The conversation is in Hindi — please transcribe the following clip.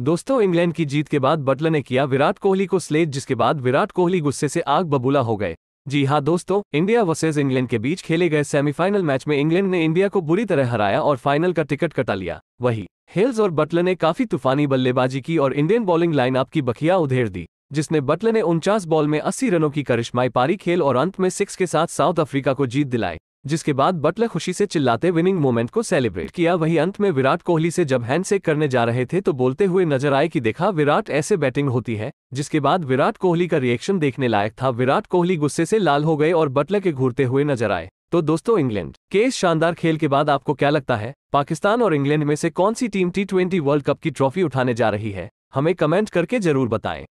दोस्तों इंग्लैंड की जीत के बाद बटलर ने किया विराट कोहली को स्लेज जिसके बाद विराट कोहली गुस्से से आग बबूला हो गए जी हाँ दोस्तों इंडिया वर्सेज इंग्लैंड के बीच खेले गए सेमीफाइनल मैच में इंग्लैंड ने इंडिया को बुरी तरह हराया और फाइनल का टिकट कटा लिया वही हेल्स और बटलर ने काफी तूफानी बल्लेबाजी की और इंडियन बॉलिंग लाइनअप की बखिया उधेड़ दी जिसने बटलर ने उनचास बॉल में अस्सी रनों की करिश्माई पारी खेल और अंत में सिक्स के साथ साउथ अफ्रीका को जीत दिलाई जिसके बाद बटलर खुशी से चिल्लाते विनिंग मोमेंट को सेलिब्रेट किया वहीं अंत में विराट कोहली से जब हैंडशेक करने जा रहे थे तो बोलते हुए नजर आए कि देखा विराट ऐसे बैटिंग होती है जिसके बाद विराट कोहली का रिएक्शन देखने लायक था विराट कोहली गुस्से से लाल हो गए और बटलर के घूरते हुए नजर आए तो दोस्तों इंग्लैंड के इस शानदार खेल के बाद आपको क्या लगता है पाकिस्तान और इंग्लैंड में से कौन सी टीम टी वर्ल्ड कप की ट्रॉफी उठाने जा रही है हमें कमेंट करके जरूर बताएं